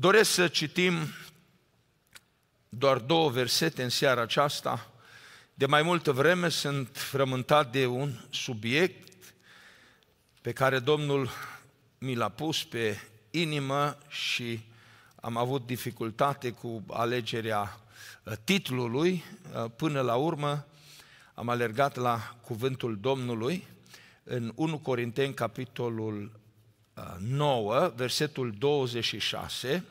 Doresc să citim doar două versete în seara aceasta. De mai multă vreme sunt frământat de un subiect pe care Domnul mi l-a pus pe inimă și am avut dificultate cu alegerea uh, titlului. Uh, până la urmă am alergat la cuvântul Domnului în 1 Corinteni, capitolul 9, versetul 26,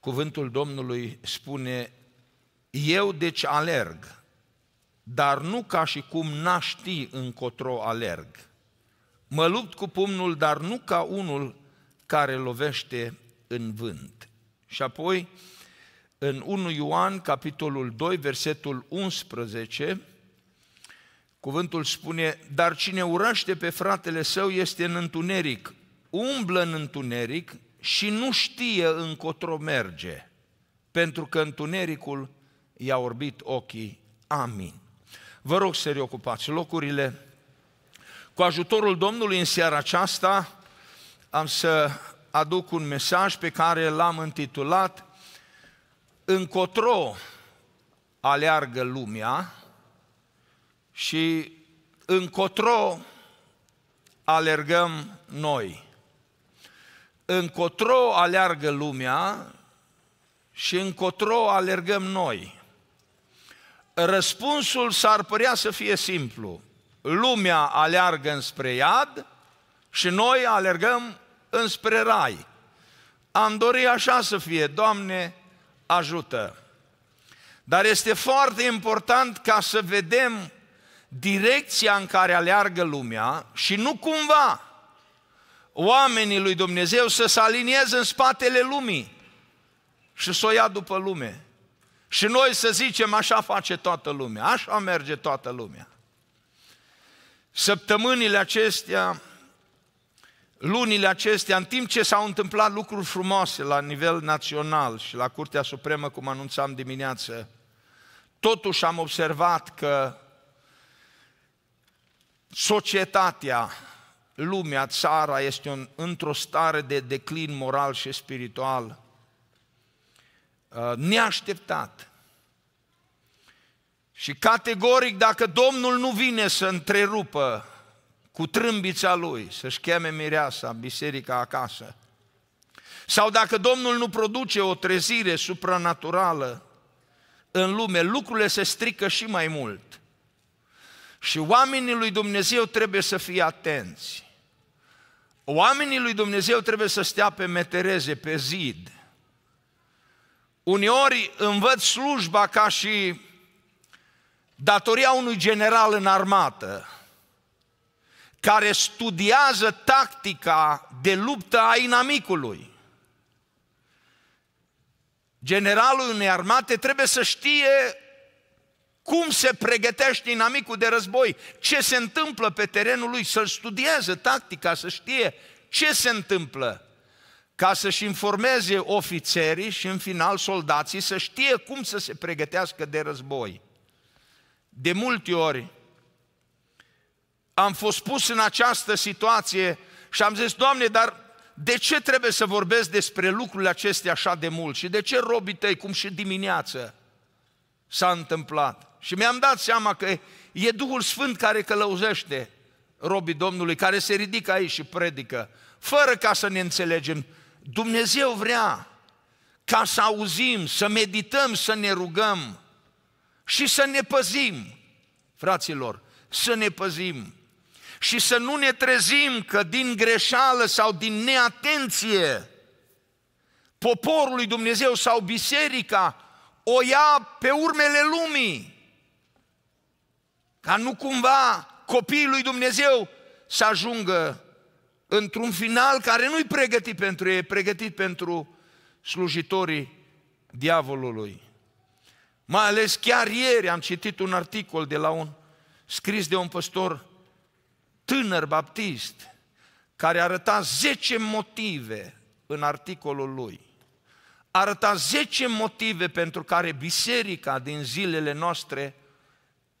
cuvântul Domnului spune, Eu deci alerg, dar nu ca și cum n-aș ști încotro alerg. Mă lupt cu pumnul, dar nu ca unul care lovește în vânt. Și apoi, în 1 Ioan, capitolul 2, versetul 11, Cuvântul spune, dar cine urăște pe fratele său este în întuneric, umblă în întuneric și nu știe încotro merge, pentru că întunericul i-a orbit ochii. Amin. Vă rog să reocupați locurile. Cu ajutorul Domnului în seara aceasta am să aduc un mesaj pe care l-am intitulat Încotro aleargă lumea, și încotro alergăm noi. Încotro aleargă lumea și încotro alergăm noi. Răspunsul s-ar părea să fie simplu. Lumea aleargă înspre iad și noi alergăm înspre rai. Am dorit așa să fie, Doamne, ajută! Dar este foarte important ca să vedem direcția în care aleargă lumea și nu cumva oamenii lui Dumnezeu să se alinieze în spatele lumii și să o ia după lume. Și noi să zicem, așa face toată lumea, așa merge toată lumea. Săptămânile acestea, lunile acestea, în timp ce s-au întâmplat lucruri frumoase la nivel național și la Curtea Supremă, cum anunțam dimineață, totuși am observat că societatea, lumea, țara este un, într-o stare de declin moral și spiritual uh, neașteptat. Și categoric, dacă Domnul nu vine să întrerupă cu trâmbița Lui, să-și cheme mireasa, biserica acasă, sau dacă Domnul nu produce o trezire supranaturală în lume, lucrurile se strică și mai mult. Și oamenii lui Dumnezeu trebuie să fie atenți. Oamenii lui Dumnezeu trebuie să stea pe metereze, pe zid. Uneori învăț slujba ca și datoria unui general în armată, care studiază tactica de luptă a inamicului. Generalul unei armate trebuie să știe cum se pregătește inamicul de război, ce se întâmplă pe terenul lui, să-l studieze tactica, să știe ce se întâmplă, ca să-și informeze ofițerii și în final soldații să știe cum să se pregătească de război. De multe ori am fost pus în această situație și am zis, Doamne, dar de ce trebuie să vorbesc despre lucrurile acestea așa de mult? Și de ce robii tăi, cum și dimineață, s-a întâmplat. Și mi-am dat seama că e Duhul Sfânt care călăuzește robii Domnului, care se ridică aici și predică, fără ca să ne înțelegem. Dumnezeu vrea ca să auzim, să medităm, să ne rugăm și să ne păzim, fraților, să ne păzim și să nu ne trezim că din greșeală sau din neatenție poporul lui Dumnezeu sau biserica o ia pe urmele lumii. Ca nu cumva copiii lui Dumnezeu să ajungă într-un final care nu-i pregătit pentru ei, pregătit pentru slujitorii diavolului. Mai ales chiar ieri am citit un articol de la un scris de un păstor tânăr baptist care arăta 10 motive în articolul lui arăta 10 motive pentru care biserica din zilele noastre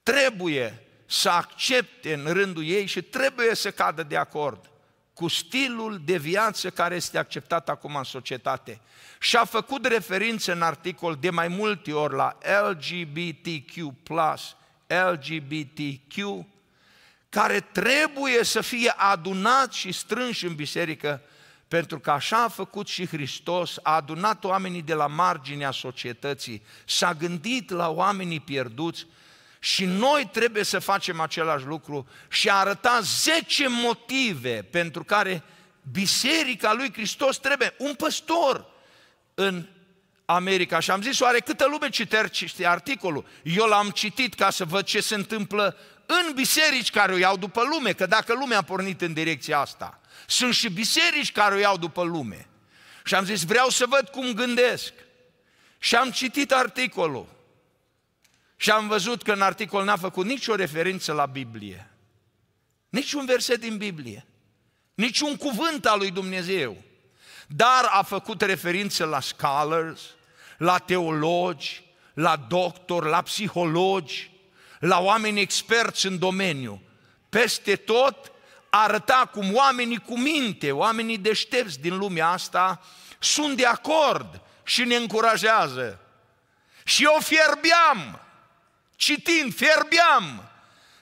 trebuie să accepte în rândul ei și trebuie să cadă de acord cu stilul de viață care este acceptat acum în societate. Și a făcut referință în articol de mai multe ori la LGBTQ+, LGBTQ, care trebuie să fie adunat și strânși în biserică pentru că așa a făcut și Hristos, a adunat oamenii de la marginea societății, s-a gândit la oamenii pierduți și noi trebuie să facem același lucru și a arătat 10 motive pentru care biserica lui Hristos trebuie un păstor în America. Și am zis, oare câtă lume citește articolul? Eu l-am citit ca să văd ce se întâmplă în biserici care o iau după lume, că dacă lumea a pornit în direcția asta. Sunt și biserici care o iau după lume. Și am zis, vreau să văd cum gândesc. Și am citit articolul. Și am văzut că în articol n-a făcut nicio referință la Biblie. Niciun verset din Biblie. Niciun cuvânt al lui Dumnezeu. Dar a făcut referință la scholars, la teologi, la doctor, la psihologi, la oameni experți în domeniu. Peste tot arăta cum oamenii cu minte, oamenii deștepți din lumea asta, sunt de acord și ne încurajează. Și eu fierbeam, citind, fierbeam,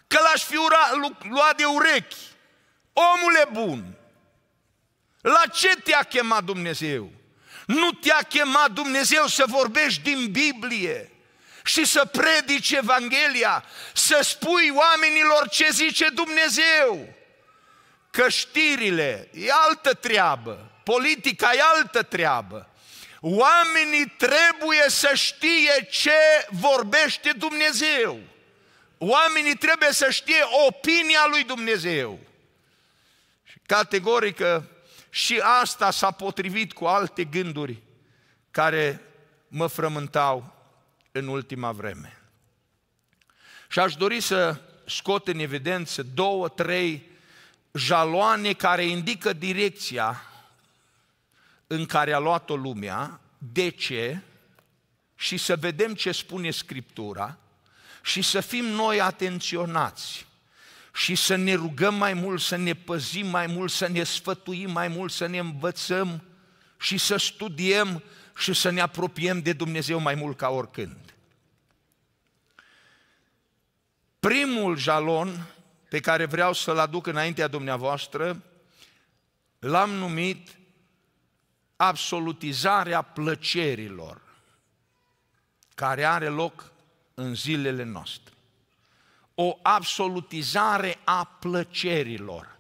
că l-aș fi ura, luat de urechi. Omule bun, la ce te-a chemat Dumnezeu? Nu te-a chemat Dumnezeu să vorbești din Biblie și să predici Evanghelia, să spui oamenilor ce zice Dumnezeu căștirile, e altă treabă, politica e altă treabă. Oamenii trebuie să știe ce vorbește Dumnezeu. Oamenii trebuie să știe opinia lui Dumnezeu. Și categorică și asta s-a potrivit cu alte gânduri care mă frământau în ultima vreme. Și aș dori să scot în evidență două, trei jaloane care indică direcția în care a luat-o lumea, de ce, și să vedem ce spune Scriptura și să fim noi atenționați și să ne rugăm mai mult, să ne păzim mai mult, să ne sfătuim mai mult, să ne învățăm și să studiem și să ne apropiem de Dumnezeu mai mult ca oricând. Primul jalon pe care vreau să-l aduc înaintea dumneavoastră, l-am numit absolutizarea plăcerilor care are loc în zilele noastre. O absolutizare a plăcerilor,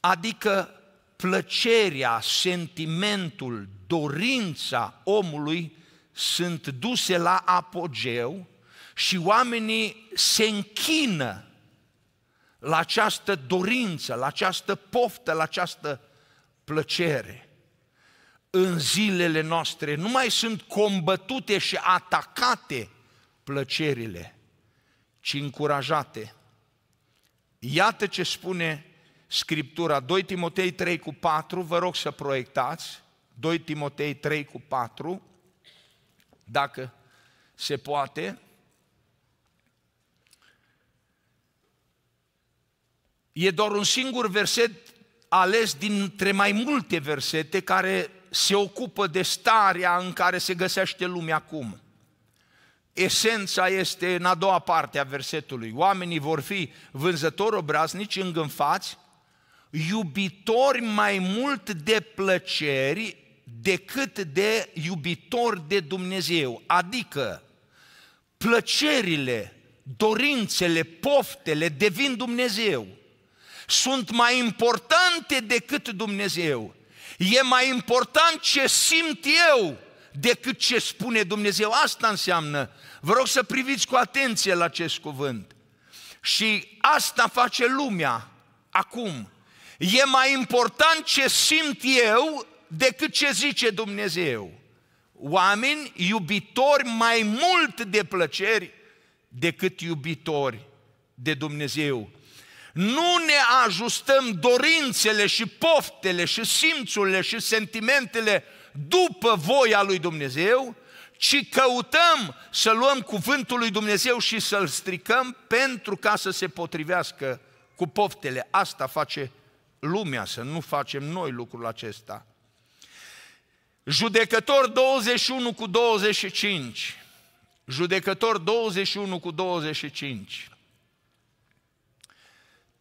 adică plăcerea, sentimentul, dorința omului sunt duse la apogeu și oamenii se închină la această dorință, la această poftă, la această plăcere în zilele noastre. Nu mai sunt combătute și atacate plăcerile, ci încurajate. Iată ce spune Scriptura, 2 Timotei 3 cu 4, vă rog să proiectați, 2 Timotei 3 cu 4, dacă se poate, E doar un singur verset ales dintre mai multe versete care se ocupă de starea în care se găsește lumea acum. Esența este în a doua parte a versetului. Oamenii vor fi vânzători obraznici, îngânfați, iubitori mai mult de plăceri decât de iubitori de Dumnezeu. Adică plăcerile, dorințele, poftele devin Dumnezeu sunt mai importante decât Dumnezeu. E mai important ce simt eu decât ce spune Dumnezeu. Asta înseamnă. Vă rog să priviți cu atenție la acest cuvânt. Și asta face lumea acum. E mai important ce simt eu decât ce zice Dumnezeu. Oameni iubitori mai mult de plăceri decât iubitori de Dumnezeu nu ne ajustăm dorințele și poftele și simțurile și sentimentele după voia lui Dumnezeu, ci căutăm să luăm cuvântul lui Dumnezeu și să-l stricăm pentru ca să se potrivească cu poftele. Asta face lumea, să nu facem noi lucrul acesta. Judecător 21 cu 25. Judecător 21 cu 25.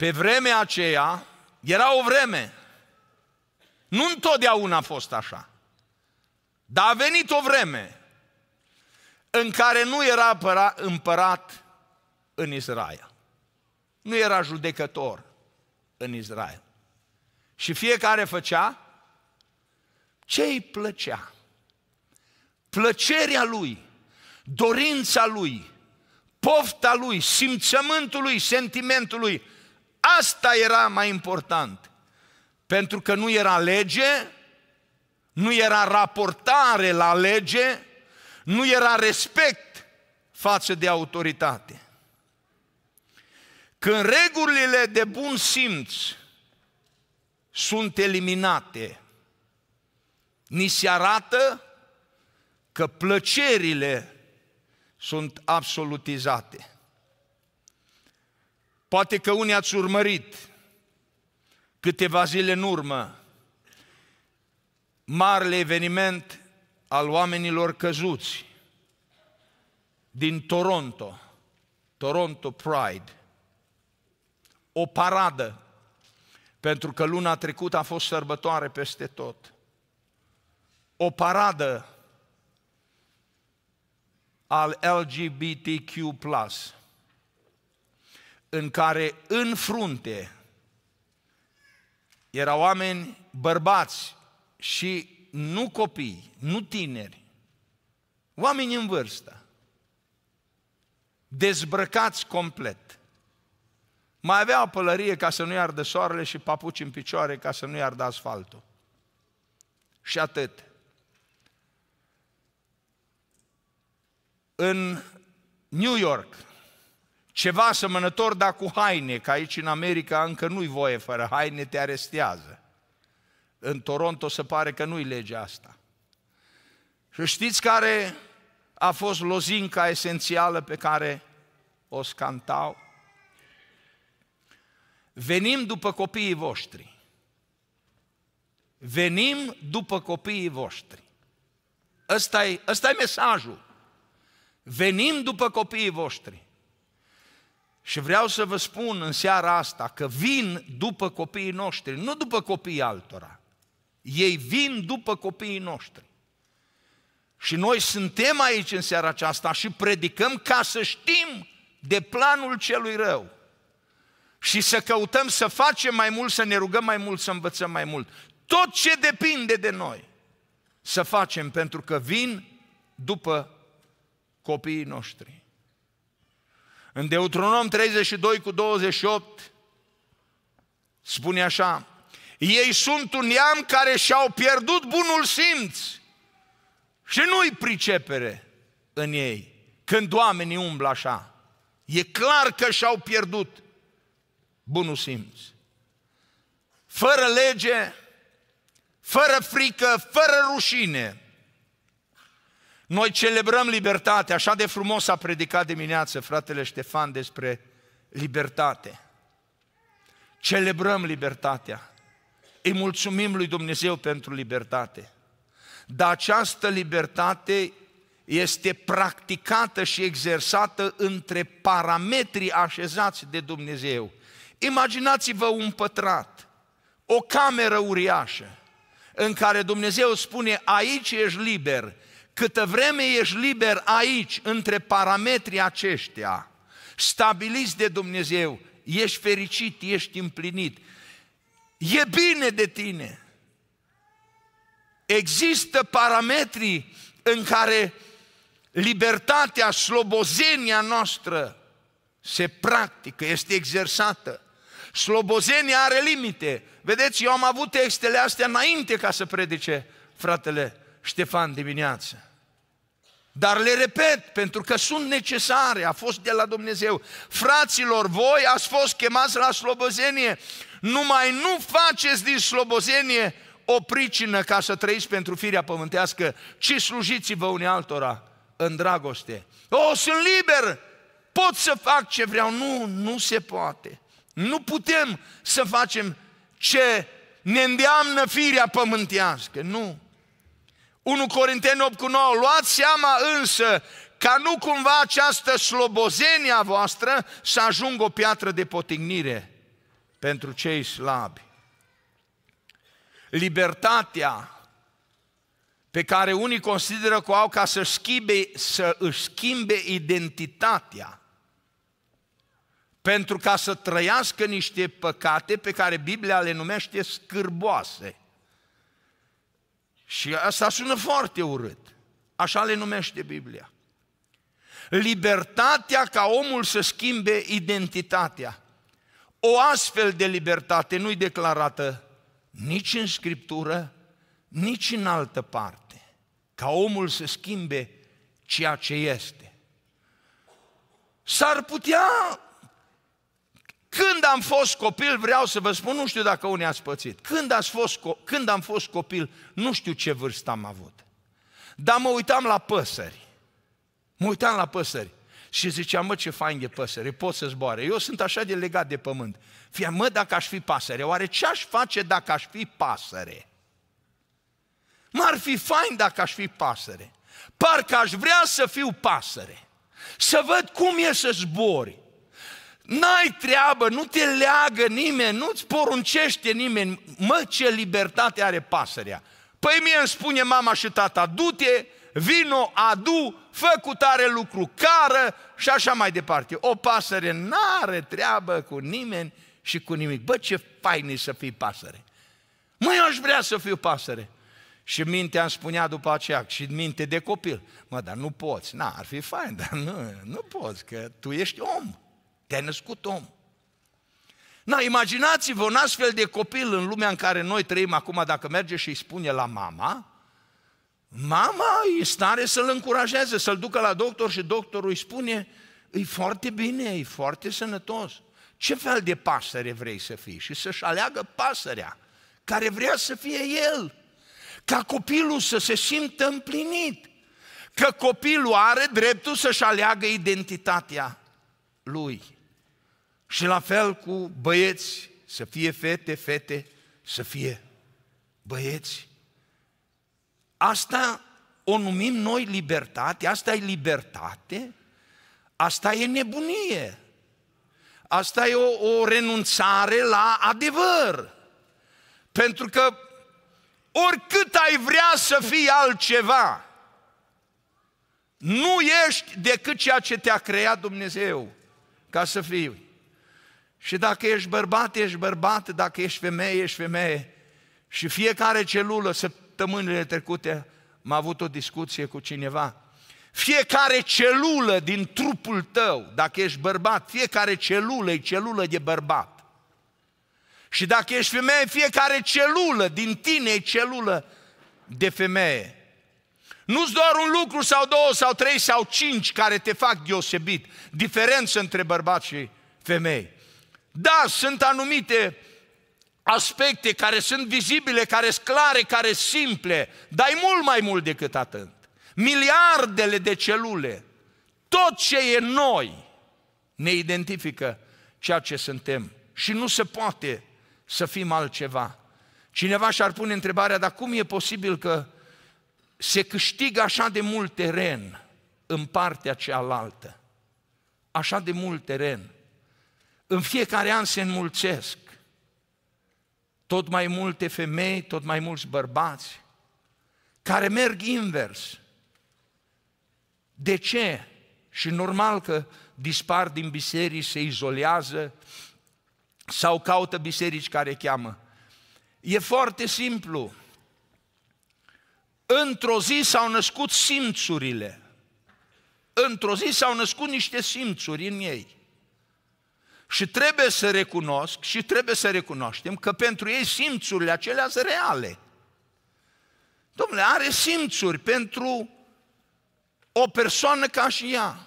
Pe vremea aceea, era o vreme, nu întotdeauna a fost așa, dar a venit o vreme în care nu era împărat în Israel. Nu era judecător în Israel. Și fiecare făcea ce îi plăcea. Plăcerea lui, dorința lui, pofta lui, simțământul lui, sentimentul lui, Asta era mai important. Pentru că nu era lege, nu era raportare la lege, nu era respect față de autoritate. Când regulile de bun simț sunt eliminate, ni se arată că plăcerile sunt absolutizate. Poate că unii ați urmărit câteva zile în urmă marele eveniment al oamenilor căzuți din Toronto, Toronto Pride. O paradă, pentru că luna trecută a fost sărbătoare peste tot. O paradă al LGBTQ+ în care în frunte erau oameni bărbați și nu copii, nu tineri, oameni în vârstă, dezbrăcați complet. Mai avea pălărie ca să nu iardă soarele și papuci în picioare ca să nu iardă asfaltul. Și atât. În New York, ceva asemănător, dar cu haine, că aici în America încă nu-i voie fără haine, te arestează. În Toronto se pare că nu-i legea asta. Și știți care a fost lozinca esențială pe care o scantau? Venim după copiii voștri. Venim după copiii voștri. Ăsta e mesajul. Venim după copiii voștri. Și vreau să vă spun în seara asta că vin după copiii noștri, nu după copiii altora. Ei vin după copiii noștri. Și noi suntem aici în seara aceasta și predicăm ca să știm de planul celui rău. Și să căutăm să facem mai mult, să ne rugăm mai mult, să învățăm mai mult. Tot ce depinde de noi să facem, pentru că vin după copiii noștri. În Deuteronom 32 cu 28 spune așa, ei sunt un neam care și-au pierdut bunul simț și nu-i pricepere în ei când oamenii umblă așa. E clar că și-au pierdut bunul simț. Fără lege, fără frică, fără rușine, noi celebrăm libertate, așa de frumos a predicat dimineață fratele Ștefan despre libertate. Celebrăm libertatea. Îi mulțumim lui Dumnezeu pentru libertate. Dar această libertate este practicată și exersată între parametrii așezați de Dumnezeu. Imaginați-vă un pătrat, o cameră uriașă, în care Dumnezeu spune, aici ești liber, Câtă vreme ești liber aici, între parametrii aceștia, stabiliți de Dumnezeu, ești fericit, ești împlinit, e bine de tine. Există parametrii în care libertatea, slobozenia noastră se practică, este exersată. Slobozenia are limite. Vedeți, eu am avut textele astea înainte ca să predice fratele Ștefan dimineață. Dar le repet, pentru că sunt necesare, a fost de la Dumnezeu. Fraților, voi ați fost chemați la slobozenie, numai nu faceți din slobozenie o pricină ca să trăiți pentru firea pământească, ci slujiți-vă unii altora în dragoste. O, sunt liber, pot să fac ce vreau. Nu, nu se poate. Nu putem să facem ce ne îndeamnă firea pământească, nu. 1 Corinteni 8 cu 9, luați seama însă ca nu cumva această slobozenia a voastră să ajungă o piatră de potignire pentru cei slabi. Libertatea pe care unii consideră că o au ca să, schimbe, să își schimbe identitatea pentru ca să trăiască niște păcate pe care Biblia le numește scârboase. Și asta sună foarte urât. Așa le numește Biblia. Libertatea ca omul să schimbe identitatea. O astfel de libertate nu-i declarată nici în Scriptură, nici în altă parte. Ca omul să schimbe ceea ce este. S-ar putea când am fost copil, vreau să vă spun, nu știu dacă unii ați pățit. Când, ați fost, când am fost copil, nu știu ce vârstă am avut. Dar mă uitam la păsări. Mă uitam la păsări. Și ziceam, mă, ce fain e păsări, pot să zboare. Eu sunt așa de legat de pământ. Fie mă, dacă aș fi pasăre, oare ce aș face dacă aș fi pasăre? M-ar fi fain dacă aș fi pasăre. Parcă aș vrea să fiu pasăre. Să văd cum e să zbori. N-ai treabă, nu te leagă nimeni, nu-ți poruncește nimeni. Mă, ce libertate are pasărea. Păi mie îmi spune mama și tata, du-te, vino, adu, fă cu tare lucru, cară și așa mai departe. O pasăre n-are treabă cu nimeni și cu nimic. Bă, ce fain e să fii pasăre. Măi, eu aș vrea să fiu pasăre. Și mintea îmi spunea după aceea, și minte de copil, mă, dar nu poți, na, ar fi fain, dar nu, nu poți, că tu ești om. Te-ai născut om. Na, imaginați-vă un astfel de copil în lumea în care noi trăim acum, dacă merge și îi spune la mama, mama e în stare să-l încurajeze, să-l ducă la doctor și doctorul îi spune, e foarte bine, e foarte sănătos. Ce fel de pasăre vrei să fii? Și să-și aleagă pasărea care vrea să fie el, ca copilul să se simtă împlinit, că copilul are dreptul să-și aleagă identitatea lui. Și la fel cu băieți, să fie fete, fete, să fie băieți. Asta o numim noi libertate, asta e libertate, asta e nebunie, asta e o, o renunțare la adevăr. Pentru că oricât ai vrea să fii altceva, nu ești decât ceea ce te-a creat Dumnezeu ca să fii. Și dacă ești bărbat, ești bărbat, dacă ești femeie, ești femeie. Și fiecare celulă, săptămânile trecute, am avut o discuție cu cineva. Fiecare celulă din trupul tău, dacă ești bărbat, fiecare celulă e celulă de bărbat. Și dacă ești femeie, fiecare celulă din tine e celulă de femeie. Nu-ți doar un lucru sau două sau trei sau cinci care te fac deosebit. Diferență între bărbați și femei. Da, sunt anumite aspecte care sunt vizibile, care sunt clare, care sunt simple, dar e mult mai mult decât atât. Miliardele de celule, tot ce e noi, ne identifică ceea ce suntem. Și nu se poate să fim altceva. Cineva și-ar pune întrebarea, dar cum e posibil că se câștigă așa de mult teren în partea cealaltă? Așa de mult teren în fiecare an se înmulțesc. Tot mai multe femei, tot mai mulți bărbați, care merg invers. De ce? Și normal că dispar din biserici, se izolează sau caută biserici care cheamă. E foarte simplu. Într-o zi s-au născut simțurile. Într-o zi s-au născut niște simțuri în ei. Și trebuie să recunosc și trebuie să recunoaștem că pentru ei simțurile acelea sunt reale. Domnule, are simțuri pentru o persoană ca și ea.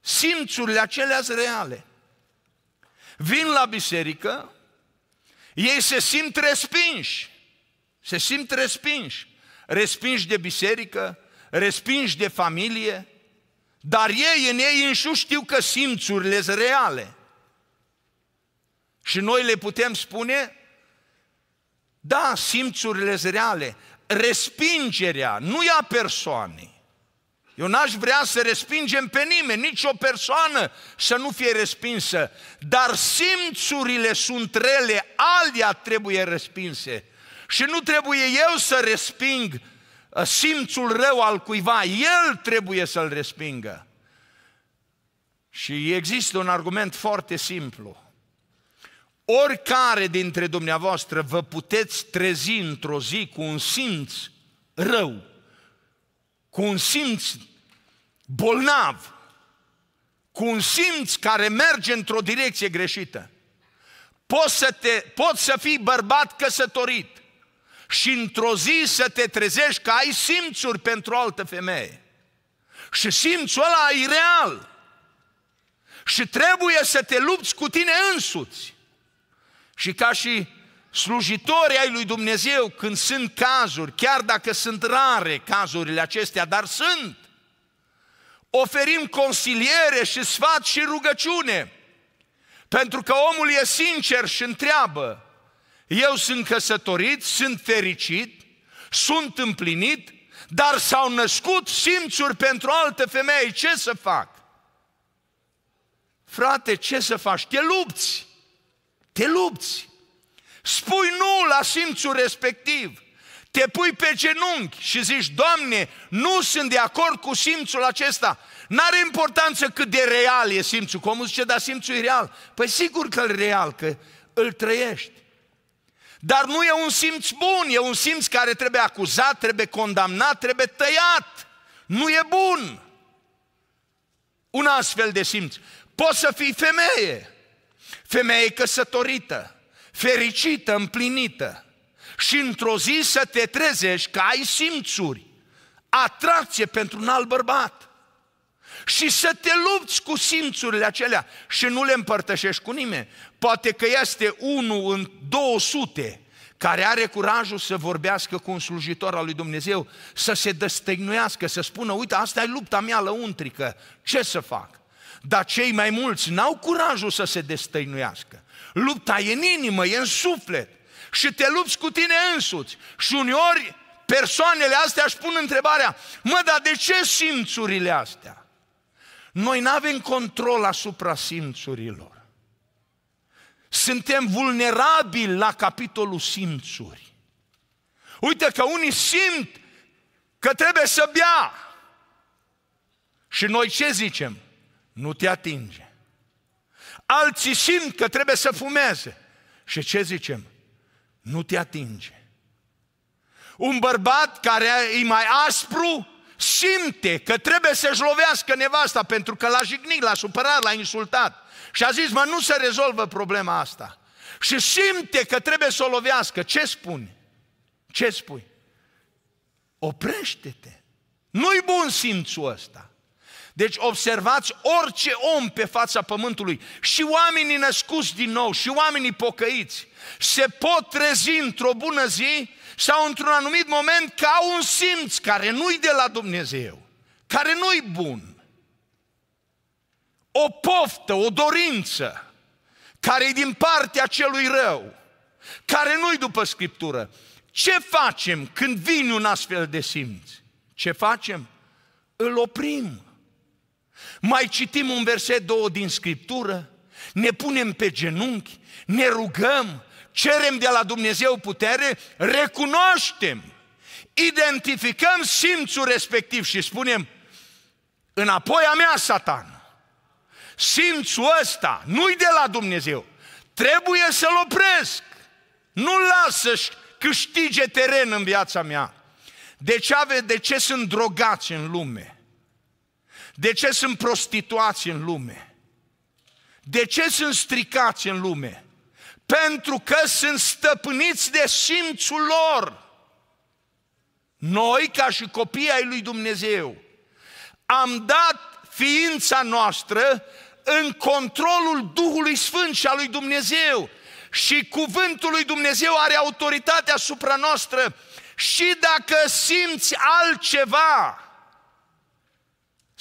Simțurile acelea sunt reale. Vin la biserică, ei se simt respinși. Se simt respinși. Respinși de biserică, respinși de familie, dar ei în ei înșiși știu că simțurile sunt reale. Și noi le putem spune, da, simțurile sunt reale. Respingerea nu ia persoane. persoanei. Eu n-aș vrea să respingem pe nimeni, nici o persoană să nu fie respinsă, dar simțurile sunt rele, alia trebuie respinse. Și nu trebuie eu să resping Ă, simțul rău al cuiva, el trebuie să-l respingă. Și există un argument foarte simplu. Oricare dintre dumneavoastră vă puteți trezi într-o zi cu un simț rău, cu un simț bolnav, cu un simț care merge într-o direcție greșită. Poți să, te, poți să fii bărbat căsătorit, și într-o zi să te trezești că ai simțuri pentru o altă femeie. Și simțul ăla e real. Și trebuie să te lupți cu tine însuți. Și ca și slujitorii ai lui Dumnezeu, când sunt cazuri, chiar dacă sunt rare cazurile acestea, dar sunt, oferim consiliere și sfat și rugăciune. Pentru că omul e sincer și întreabă, eu sunt căsătorit, sunt fericit, sunt împlinit, dar s-au născut simțuri pentru alte femei. Ce să fac? Frate, ce să faci? Te lupți. Te lupți. Spui nu la simțul respectiv. Te pui pe genunchi și zici, Doamne, nu sunt de acord cu simțul acesta. N-are importanță cât de real e simțul. Cum zice, dar simțul e real. Păi sigur că e real, că îl trăiești. Dar nu e un simț bun, e un simț care trebuie acuzat, trebuie condamnat, trebuie tăiat. Nu e bun. Un astfel de simț. Poți să fii femeie, femeie căsătorită, fericită, împlinită și într-o zi să te trezești că ai simțuri, atracție pentru un alt bărbat și să te lupți cu simțurile acelea și nu le împărtășești cu nimeni. Poate că este unul în 200 care are curajul să vorbească cu un slujitor al lui Dumnezeu, să se dăstăgnuiască, să spună, uite, asta e lupta mea lăuntrică, ce să fac? Dar cei mai mulți n-au curajul să se destăinuiască. Lupta e în inimă, e în suflet. Și te lupți cu tine însuți. Și uneori persoanele astea își pun întrebarea, mă, dar de ce simțurile astea? Noi nu avem control asupra simțurilor. Suntem vulnerabili la capitolul simțuri. Uite că unii simt că trebuie să bea. Și noi ce zicem? Nu te atinge. Alții simt că trebuie să fumeze. Și ce zicem? Nu te atinge. Un bărbat care e mai aspru, simte că trebuie să-și lovească nevasta pentru că l-a jignit, l-a supărat, l-a insultat. Și a zis, mă, nu se rezolvă problema asta. Și simte că trebuie să o lovească. Ce spune? Ce spui? Oprește-te. Nu-i bun simțul ăsta. Deci observați orice om pe fața pământului și oamenii născuți din nou și oamenii pocăiți se pot trezi într-o bună zi sau într-un anumit moment ca un simț care nu-i de la Dumnezeu, care nu-i bun. O poftă, o dorință care e din partea celui rău, care nu-i după Scriptură. Ce facem când vine un astfel de simț? Ce facem? Îl oprim mai citim un verset, două din Scriptură, ne punem pe genunchi, ne rugăm, cerem de la Dumnezeu putere, recunoaștem, identificăm simțul respectiv și spunem, înapoi a mea, satan, simțul ăsta nu-i de la Dumnezeu, trebuie să-l opresc, nu lasă las să câștige teren în viața mea. De ce, ave, de ce sunt drogați în lume? De ce sunt prostituați în lume? De ce sunt stricați în lume? Pentru că sunt stăpâniți de simțul lor. Noi, ca și copii ai lui Dumnezeu, am dat ființa noastră în controlul Duhului Sfânt și al lui Dumnezeu. Și cuvântul lui Dumnezeu are autoritatea asupra noastră. Și dacă simți altceva,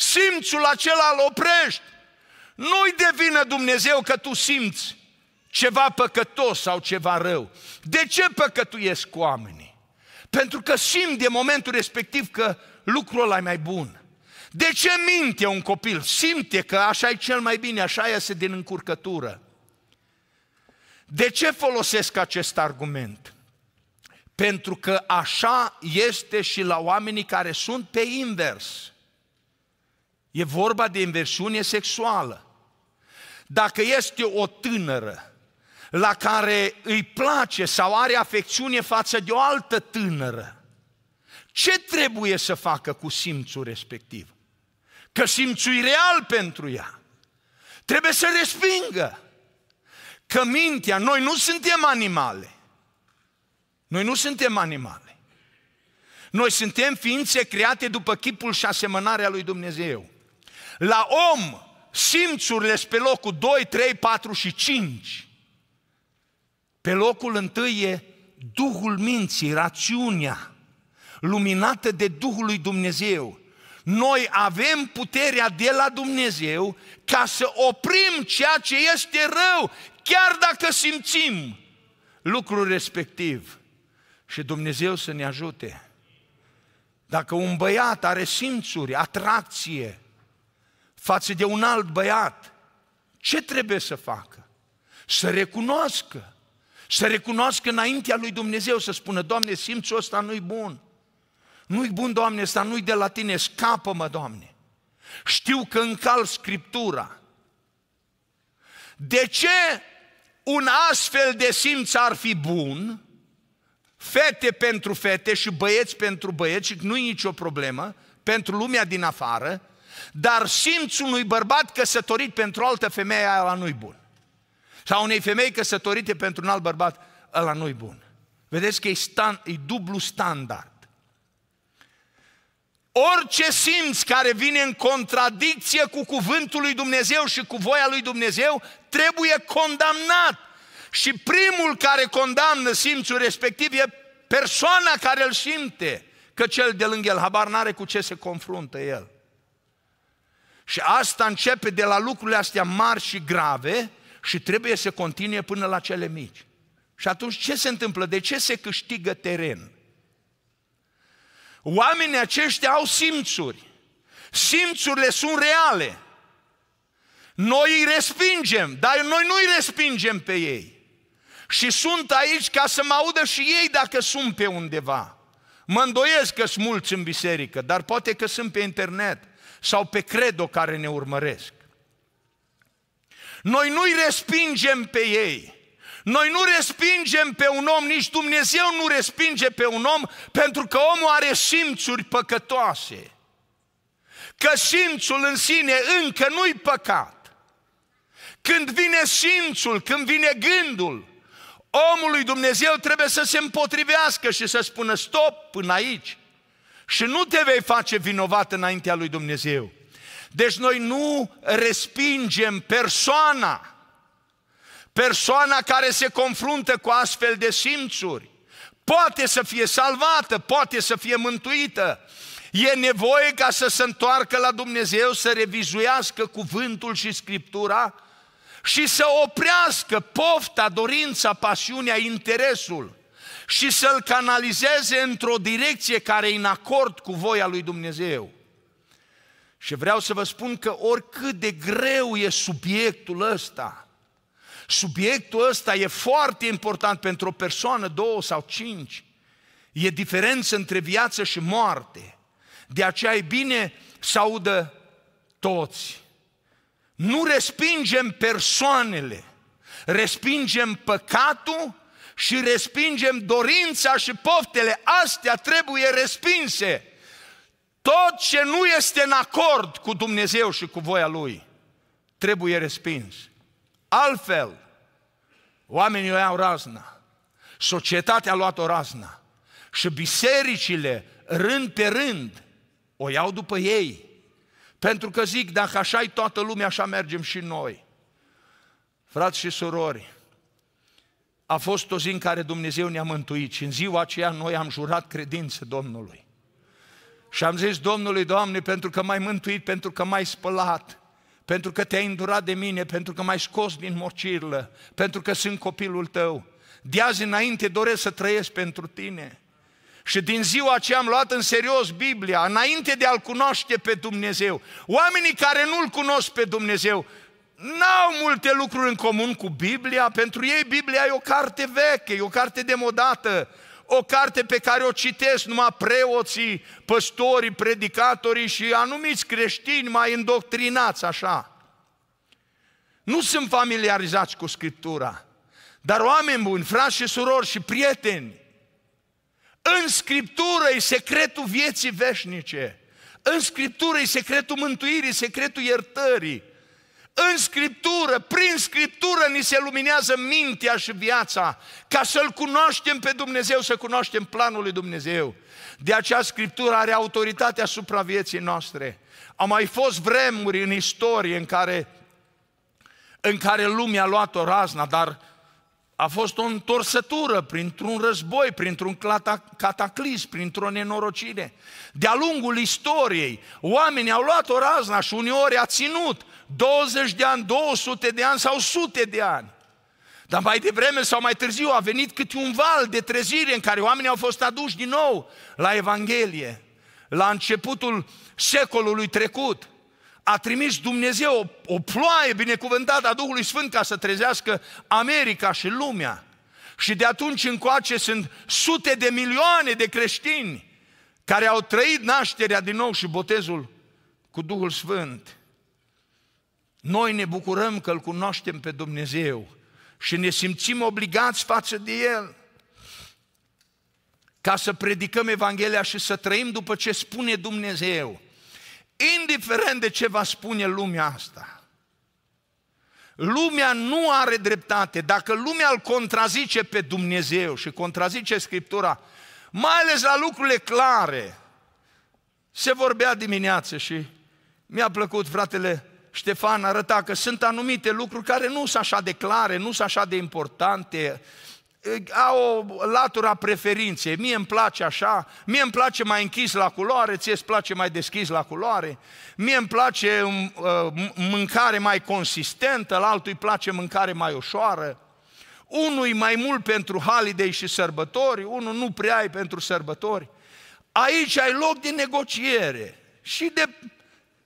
Simțul acela îl oprești. Nu-i devină Dumnezeu că tu simți ceva păcătos sau ceva rău. De ce păcătuiesc cu oamenii? Pentru că simt de momentul respectiv că lucrul ăla e mai bun. De ce minte un copil? Simte că așa e cel mai bine, așa iese din încurcătură. De ce folosesc acest argument? Pentru că așa este și la oamenii care sunt pe invers. E vorba de inversiune sexuală. Dacă este o tânără la care îi place sau are afecțiune față de o altă tânără, ce trebuie să facă cu simțul respectiv? Că simțul e real pentru ea. Trebuie să respingă. Că mintea, noi nu suntem animale. Noi nu suntem animale. Noi suntem ființe create după chipul și asemănarea lui Dumnezeu. La om, simțurile sunt pe locul 2, 3, 4 și 5. Pe locul întâi e Duhul minții, rațiunea, luminată de Duhul lui Dumnezeu. Noi avem puterea de la Dumnezeu ca să oprim ceea ce este rău, chiar dacă simțim lucrul respectiv. Și Dumnezeu să ne ajute. Dacă un băiat are simțuri, atracție, față de un alt băiat, ce trebuie să facă? Să recunoască. Să recunoască înaintea lui Dumnezeu, să spună, Doamne, simțul ăsta nu-i bun. Nu-i bun, Doamne, ăsta nu-i de la Tine, scapă-mă, Doamne. Știu că încalc Scriptura. De ce un astfel de simț ar fi bun, fete pentru fete și băieți pentru băieți, nu-i nicio problemă, pentru lumea din afară, dar simțul unui bărbat căsătorit pentru o altă femeie, ăla nu-i bun. Sau unei femei căsătorite pentru un alt bărbat, ăla nu-i bun. Vedeți că e, stand, e dublu standard. Orice simț care vine în contradicție cu cuvântul lui Dumnezeu și cu voia lui Dumnezeu trebuie condamnat. Și primul care condamnă simțul respectiv e persoana care îl simte, că cel de lângă el habar n-are cu ce se confruntă el. Și asta începe de la lucrurile astea mari și grave și trebuie să continue până la cele mici. Și atunci ce se întâmplă? De ce se câștigă teren? Oamenii aceștia au simțuri. Simțurile sunt reale. Noi îi respingem, dar noi nu îi respingem pe ei. Și sunt aici ca să mă audă și ei dacă sunt pe undeva. Mă îndoiesc că sunt mulți în biserică, dar poate că sunt pe internet sau pe credo care ne urmăresc. Noi nu-i respingem pe ei. Noi nu respingem pe un om, nici Dumnezeu nu respinge pe un om, pentru că omul are simțuri păcătoase. Că simțul în sine încă nu-i păcat. Când vine simțul, când vine gândul, omului Dumnezeu trebuie să se împotrivească și să spună stop până aici și nu te vei face vinovat înaintea lui Dumnezeu. Deci noi nu respingem persoana, persoana care se confruntă cu astfel de simțuri. Poate să fie salvată, poate să fie mântuită. E nevoie ca să se întoarcă la Dumnezeu, să revizuiască cuvântul și Scriptura și să oprească pofta, dorința, pasiunea, interesul și să-l canalizeze într-o direcție care e în acord cu voia lui Dumnezeu. Și vreau să vă spun că oricât de greu e subiectul ăsta, subiectul ăsta e foarte important pentru o persoană, două sau cinci. E diferență între viață și moarte. De aceea e bine să audă toți. Nu respingem persoanele, respingem păcatul și respingem dorința și poftele, astea trebuie respinse. Tot ce nu este în acord cu Dumnezeu și cu voia Lui, trebuie respins. Altfel, oamenii o iau razna, societatea a luat o razna și bisericile, rând pe rând, o iau după ei. Pentru că zic, dacă așa e toată lumea, așa mergem și noi. Frați și surori, a fost o zi în care Dumnezeu ne-a mântuit și în ziua aceea noi am jurat credință Domnului. Și am zis Domnului, Doamne, pentru că m-ai mântuit, pentru că m-ai spălat, pentru că te-ai îndurat de mine, pentru că m-ai scos din morcirlă, pentru că sunt copilul tău. De azi înainte doresc să trăiesc pentru tine. Și din ziua aceea am luat în serios Biblia, înainte de a-L cunoaște pe Dumnezeu. Oamenii care nu-L cunosc pe Dumnezeu n-au multe lucruri în comun cu Biblia, pentru ei Biblia e o carte veche, e o carte demodată, o carte pe care o citesc numai preoții, păstorii, predicatorii și anumiți creștini mai îndoctrinați așa. Nu sunt familiarizați cu Scriptura, dar oameni buni, frați și surori și prieteni, în Scriptură e secretul vieții veșnice, în Scriptură e secretul mântuirii, secretul iertării, în Scriptură, prin Scriptură ni se luminează mintea și viața, ca să-L cunoaștem pe Dumnezeu, să cunoaștem planul lui Dumnezeu. De aceea Scriptura are autoritatea asupra vieții noastre. Au mai fost vremuri în istorie în care, în care lumea a luat-o razna, dar a fost o întorsătură printr-un război, printr-un cataclism, printr-o nenorocire. De-a lungul istoriei, oamenii au luat o razna și uneori a ținut, 20 de ani, 200 de ani sau sute de ani. Dar mai devreme sau mai târziu a venit câte un val de trezire în care oamenii au fost aduși din nou la Evanghelie. La începutul secolului trecut a trimis Dumnezeu o, o ploaie binecuvântată a Duhului Sfânt ca să trezească America și lumea. Și de atunci încoace sunt sute de milioane de creștini care au trăit nașterea din nou și botezul cu Duhul Sfânt. Noi ne bucurăm că îl cunoaștem pe Dumnezeu și ne simțim obligați față de El ca să predicăm Evanghelia și să trăim după ce spune Dumnezeu, indiferent de ce va spune lumea asta. Lumea nu are dreptate. Dacă lumea îl contrazice pe Dumnezeu și contrazice Scriptura, mai ales la lucrurile clare, se vorbea dimineață și mi-a plăcut fratele Ștefan arăta că sunt anumite lucruri care nu sunt așa de clare, nu sunt așa de importante, au o latura preferinței. Mie îmi place așa, mie îmi place mai închis la culoare, ție îți place mai deschis la culoare, mie îmi place um, uh, mâncare mai consistentă, la altul îi place mâncare mai ușoară. Unul mai mult pentru holiday și sărbători, unul nu prea ai pentru sărbători. Aici ai loc de negociere și de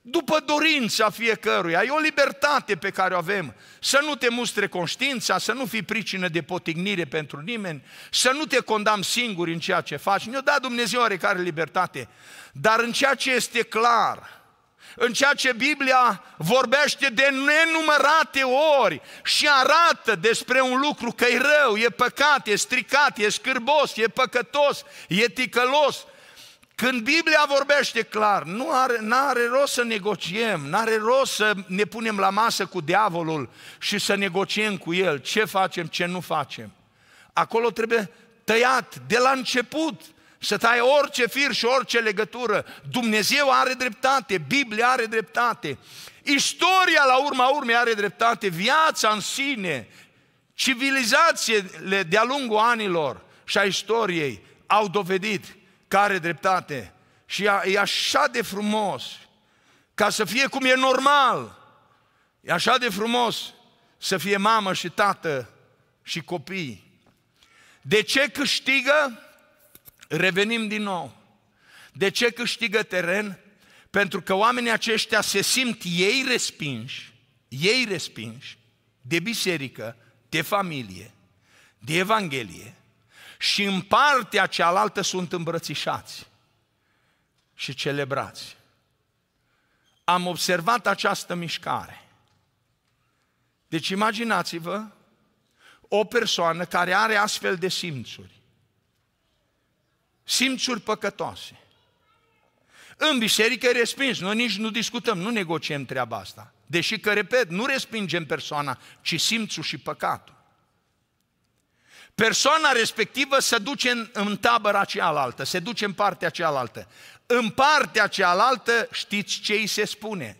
după dorința fiecăruia. E o libertate pe care o avem. Să nu te mustre conștiința, să nu fii pricină de potignire pentru nimeni, să nu te condamn singur în ceea ce faci. Ne-o da Dumnezeu oarecare libertate. Dar în ceea ce este clar, în ceea ce Biblia vorbește de nenumărate ori și arată despre un lucru că e rău, e păcat, e stricat, e scârbos, e păcătos, e ticălos, când Biblia vorbește clar, nu are, n-ar are rost să negociem, nu are rost să ne punem la masă cu diavolul și să negociem cu el ce facem, ce nu facem. Acolo trebuie tăiat de la început, să tai orice fir și orice legătură. Dumnezeu are dreptate, Biblia are dreptate, istoria la urma urmei are dreptate, viața în sine, civilizațiile de-a lungul anilor și a istoriei au dovedit care dreptate. Și e așa de frumos, ca să fie cum e normal. E așa de frumos să fie mamă și tată și copii. De ce câștigă? Revenim din nou. De ce câștigă teren? Pentru că oamenii aceștia se simt ei respinși, ei respinși de biserică, de familie, de Evanghelie, și în partea cealaltă sunt îmbrățișați și celebrați. Am observat această mișcare. Deci imaginați-vă o persoană care are astfel de simțuri, simțuri păcătoase. În biserică respins, noi nici nu discutăm, nu negociem treaba asta. Deși că, repet, nu respingem persoana, ci simțul și păcatul. Persoana respectivă se duce în, în tabăra cealaltă, se duce în partea cealaltă. În partea cealaltă știți ce îi se spune.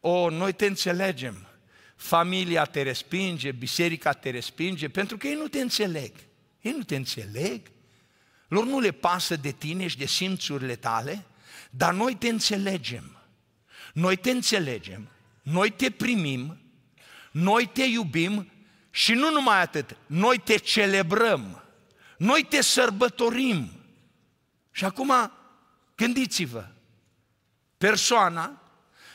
O, noi te înțelegem, familia te respinge, biserica te respinge, pentru că ei nu te înțeleg. Ei nu te înțeleg, lor nu le pasă de tine și de simțurile tale, dar noi te înțelegem. Noi te înțelegem, noi te primim, noi te iubim și nu numai atât, noi te celebrăm, noi te sărbătorim. Și acum, gândiți-vă, persoana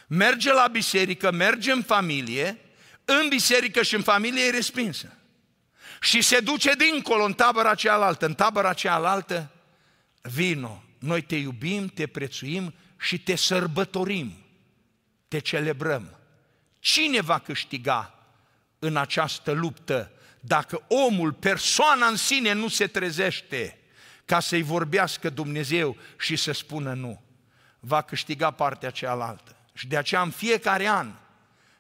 merge la biserică, merge în familie, în biserică și în familie e respinsă. Și se duce dincolo, în tabăra cealaltă, în tabăra cealaltă, vino, noi te iubim, te prețuim și te sărbătorim, te celebrăm. Cine va câștiga în această luptă dacă omul, persoana în sine nu se trezește ca să-i vorbească Dumnezeu și să spună nu, va câștiga partea cealaltă. Și de aceea în fiecare an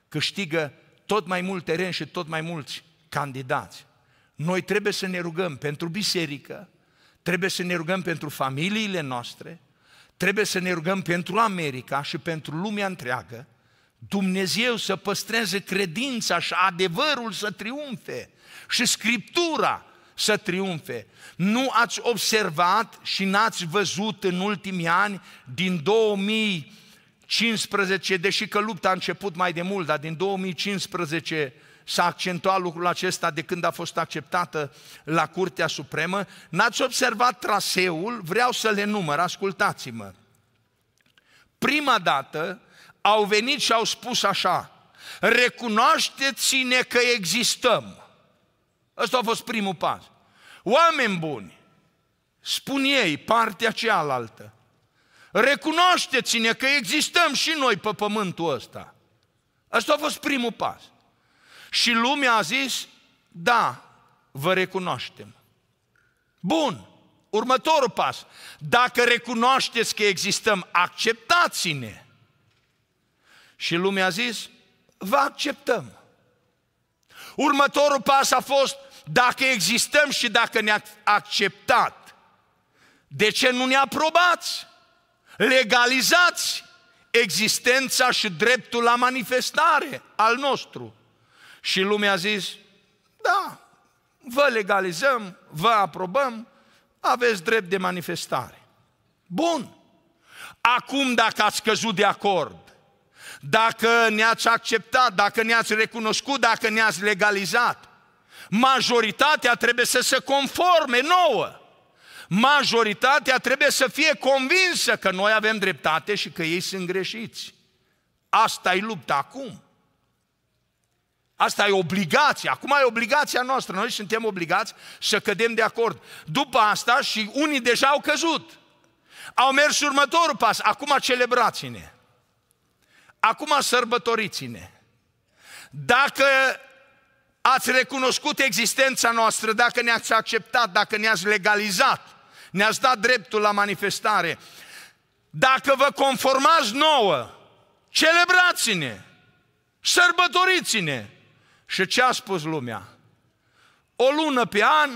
câștigă tot mai mult teren și tot mai mulți candidați. Noi trebuie să ne rugăm pentru biserică, trebuie să ne rugăm pentru familiile noastre, trebuie să ne rugăm pentru America și pentru lumea întreagă, Dumnezeu să păstreze credința și adevărul să triumfe și Scriptura să triumfe. Nu ați observat și n-ați văzut în ultimii ani, din 2015, deși că lupta a început mai de mult, dar din 2015 s-a accentuat lucrul acesta de când a fost acceptată la Curtea Supremă, n-ați observat traseul, vreau să le număr, ascultați-mă. Prima dată, au venit și au spus așa, recunoaște-ți-ne că existăm. Ăsta a fost primul pas. Oameni buni, spun ei, partea cealaltă, recunoaște-ți-ne că existăm și noi pe pământul ăsta. Ăsta a fost primul pas. Și lumea a zis, da, vă recunoaștem. Bun, următorul pas. Dacă recunoașteți că existăm, acceptați-ne. Și lumea a zis, vă acceptăm. Următorul pas a fost, dacă existăm și dacă ne-ați acceptat, de ce nu ne aprobați? Legalizați existența și dreptul la manifestare al nostru. Și lumea a zis, da, vă legalizăm, vă aprobăm, aveți drept de manifestare. Bun. Acum dacă ați căzut de acord, dacă ne-ați acceptat, dacă ne-ați recunoscut, dacă ne-ați legalizat. Majoritatea trebuie să se conforme nouă. Majoritatea trebuie să fie convinsă că noi avem dreptate și că ei sunt greșiți. Asta e lupta acum. Asta e obligația. Acum e obligația noastră. Noi suntem obligați să cădem de acord. După asta și unii deja au căzut. Au mers următorul pas. Acum celebrați-ne. Acum sărbătoriți-ne. Dacă ați recunoscut existența noastră, dacă ne-ați acceptat, dacă ne-ați legalizat, ne-ați dat dreptul la manifestare, dacă vă conformați nouă, celebrați-ne, sărbătoriți-ne. Și ce a spus lumea? O lună pe an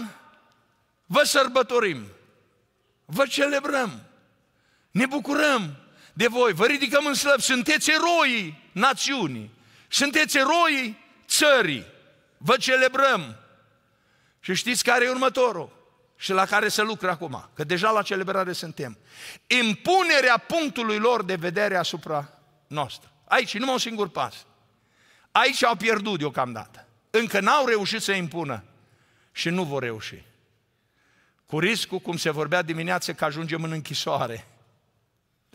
vă sărbătorim, vă celebrăm, ne bucurăm, de voi. Vă ridicăm în slăb, sunteți eroi națiunii, sunteți eroi țării. Vă celebrăm. Și știți care e următorul? Și la care se lucră acum, că deja la celebrare suntem. Impunerea punctului lor de vedere asupra noastră. Aici, numai un singur pas. Aici au pierdut deocamdată. Încă n-au reușit să impună și nu vor reuși. Cu riscul, cum se vorbea dimineață, că ajungem în închisoare.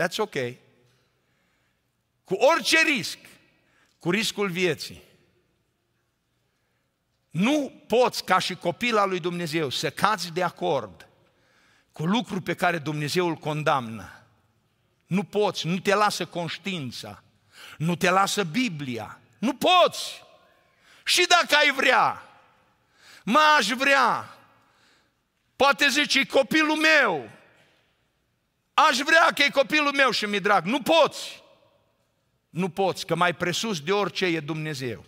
That's ok. Cu orice risc, cu riscul vieții. Nu poți, ca și copil al lui Dumnezeu, să cazi de acord cu lucruri pe care Dumnezeu îl condamnă. Nu poți, nu te lasă conștiința, nu te lasă Biblia. Nu poți! Și dacă ai vrea, mă aș vrea, poate zici, copilul meu, Aș vrea că e copilul meu și mi drag. Nu poți! Nu poți, că mai presus de orice e Dumnezeu.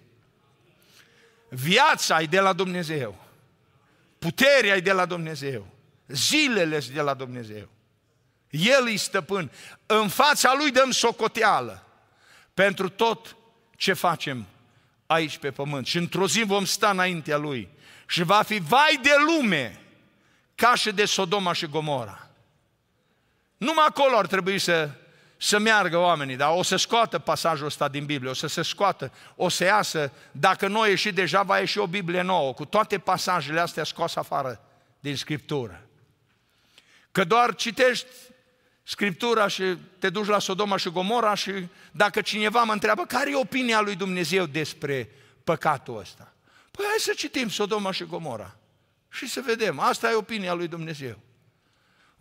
Viața e de la Dumnezeu. Puterea e de la Dumnezeu. Zilele sunt de la Dumnezeu. El e stăpân. În fața lui dăm socoteală pentru tot ce facem aici pe pământ. Și într-o zi vom sta înaintea lui și va fi vai de lume ca și de Sodoma și Gomora. Numai acolo ar trebui să, să meargă oamenii, dar o să scoată pasajul ăsta din Biblie, o să se scoată, o să iasă. Dacă nu a ieșit deja, va ieși o Biblie nouă, cu toate pasajele astea scoase afară din Scriptură. Că doar citești Scriptura și te duci la Sodoma și Gomora și dacă cineva mă întreabă care e opinia lui Dumnezeu despre păcatul ăsta? Păi hai să citim Sodoma și Gomora și să vedem. Asta e opinia lui Dumnezeu.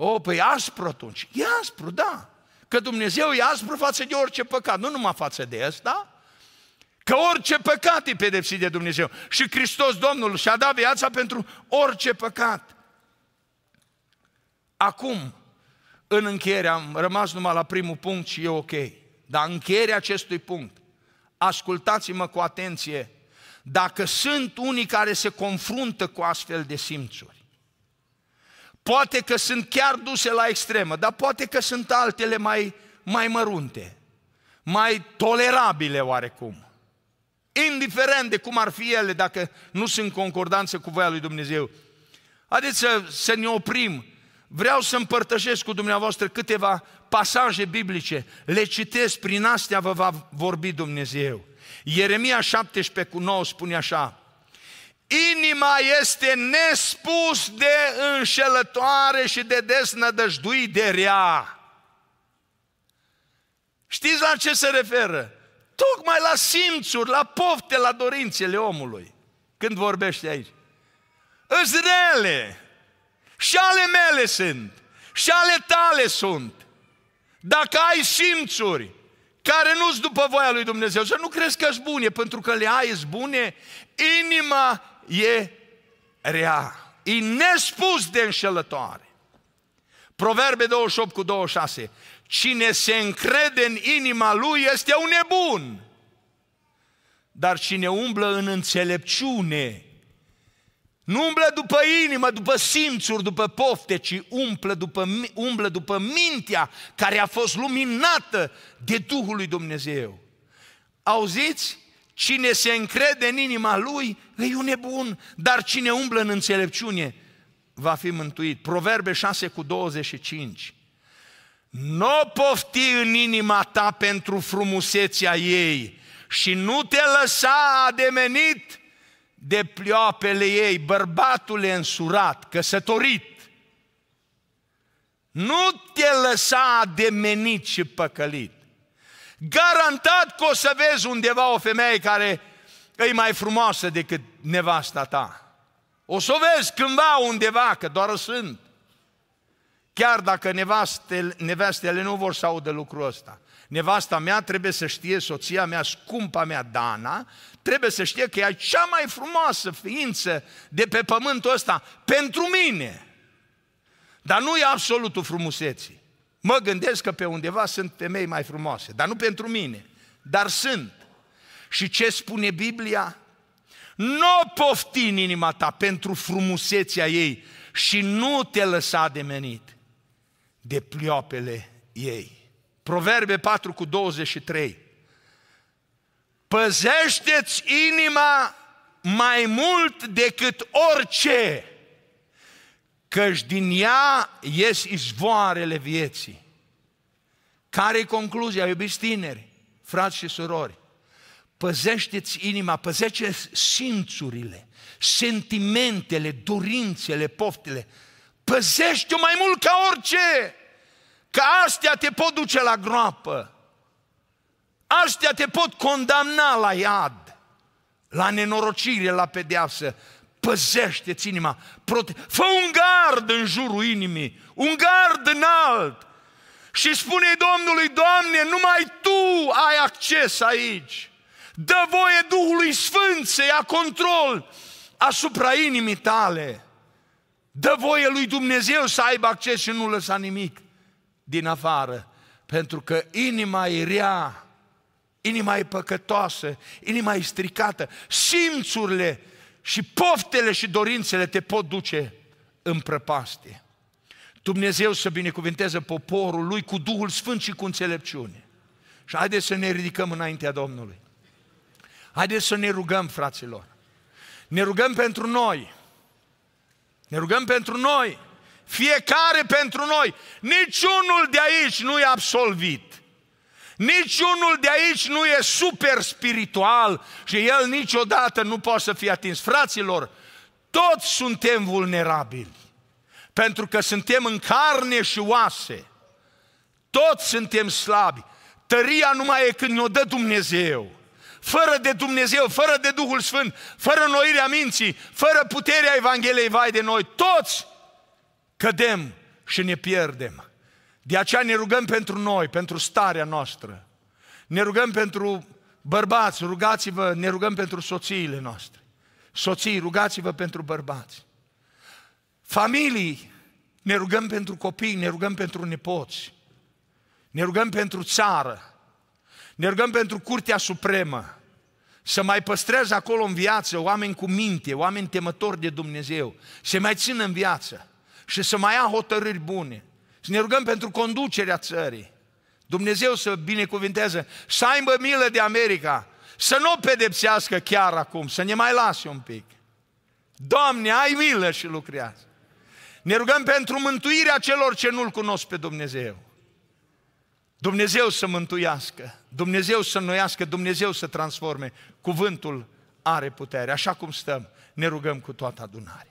O, oh, păi aspru atunci. E aspru, da. Că Dumnezeu e aspru față de orice păcat, nu numai față de ăsta, Că orice păcat e pedepsit de Dumnezeu. Și Hristos Domnul și-a dat viața pentru orice păcat. Acum, în încheiere, am rămas numai la primul punct și e ok. Dar încheierea acestui punct, ascultați-mă cu atenție, dacă sunt unii care se confruntă cu astfel de simțuri, Poate că sunt chiar duse la extremă, dar poate că sunt altele mai, mai mărunte, mai tolerabile oarecum. Indiferent de cum ar fi ele, dacă nu sunt în concordanță cu voia lui Dumnezeu. Haideți să, să ne oprim. Vreau să împărtășesc cu dumneavoastră câteva pasaje biblice. Le citesc, prin astea vă va vorbi Dumnezeu. Ieremia 17 cu 9 spune așa, Inima este nespus de înșelătoare și de desnădăjdui de rea. Știți la ce se referă? Tocmai la simțuri, la pofte, la dorințele omului. Când vorbește aici. Îs rele. Și ale mele sunt. Și ale tale sunt. Dacă ai simțuri care nu-s după voia lui Dumnezeu, să nu crezi că-s bune, pentru că le ai, bune, inima e rea, e nespus de înșelătoare. Proverbe 28 cu 26. Cine se încrede în inima lui este un nebun, dar cine umblă în înțelepciune, nu umblă după inimă, după simțuri, după pofte, ci umblă după, umblă după mintea care a fost luminată de Duhul lui Dumnezeu. Auziți? Cine se încrede în inima lui, e un nebun, dar cine umblă în înțelepciune, va fi mântuit. Proverbe 6 cu 25. Nu pofti în inima ta pentru frumusețea ei și nu te lăsa ademenit de plioapele ei, bărbatul însurat, căsătorit. Nu te lăsa ademenit și păcălit. Garantat că o să vezi undeva o femeie care e mai frumoasă decât nevasta ta. O să o vezi cândva undeva, că doar sunt. Chiar dacă nevastele, nevastele nu vor să audă lucrul ăsta. Nevasta mea trebuie să știe, soția mea, scumpa mea, Dana, trebuie să știe că e cea mai frumoasă ființă de pe pământul ăsta pentru mine. Dar nu e absolutul frumuseții. Mă gândesc că pe undeva sunt femei mai frumoase, dar nu pentru mine, dar sunt. Și ce spune Biblia? Nu o pofti în inima ta pentru frumusețea ei și nu te lăsa de menit de plioapele ei. Proverbe 4 cu 23. Păzește-ți inima mai mult decât orice căci din ea ies izvoarele vieții. Care-i concluzia, iubiți tineri, frați și surori? Păzește-ți inima, păzește simțurile, sentimentele, dorințele, poftele. Păzește-o mai mult ca orice, că astea te pot duce la groapă. Astea te pot condamna la iad, la nenorocire, la pedeapsă păzește-ți inima, prote... fă un gard în jurul inimii, un gard înalt și spune Domnului, Doamne, numai Tu ai acces aici. Dă voie Duhului Sfânt să ia control asupra inimii tale. Dă voie lui Dumnezeu să aibă acces și nu lăsa nimic din afară. Pentru că inima e rea, inima e păcătoasă, inima e stricată, simțurile și poftele și dorințele te pot duce în prăpastie. Dumnezeu să binecuvinteze poporul lui cu Duhul Sfânt și cu înțelepciune. Și haideți să ne ridicăm înaintea Domnului. Haideți să ne rugăm, fraților. Ne rugăm pentru noi. Ne rugăm pentru noi. Fiecare pentru noi. Niciunul de aici nu e absolvit. Niciunul de aici nu e super spiritual și el niciodată nu poate să fie atins. Fraților, toți suntem vulnerabili, pentru că suntem în carne și oase. Toți suntem slabi. Tăria numai e când ne-o dă Dumnezeu. Fără de Dumnezeu, fără de Duhul Sfânt, fără noirea minții, fără puterea Evangheliei, vai de noi, toți cădem și ne pierdem. De aceea ne rugăm pentru noi, pentru starea noastră. Ne rugăm pentru bărbați, rugați-vă, ne rugăm pentru soțiile noastre. Soții, rugați-vă pentru bărbați. Familii, ne rugăm pentru copii, ne rugăm pentru nepoți. Ne rugăm pentru țară. Ne rugăm pentru Curtea Supremă. Să mai păstreze acolo în viață oameni cu minte, oameni temători de Dumnezeu. Să mai țină în viață și să mai ia hotărâri bune. Și ne rugăm pentru conducerea țării. Dumnezeu să binecuvinteze, să aibă milă de America, să nu o pedepsească chiar acum, să ne mai lase un pic. Doamne, ai milă și lucrează. Ne rugăm pentru mântuirea celor ce nu-L cunosc pe Dumnezeu. Dumnezeu să mântuiască, Dumnezeu să noiască, Dumnezeu să transforme. Cuvântul are putere. Așa cum stăm, ne rugăm cu toată adunarea.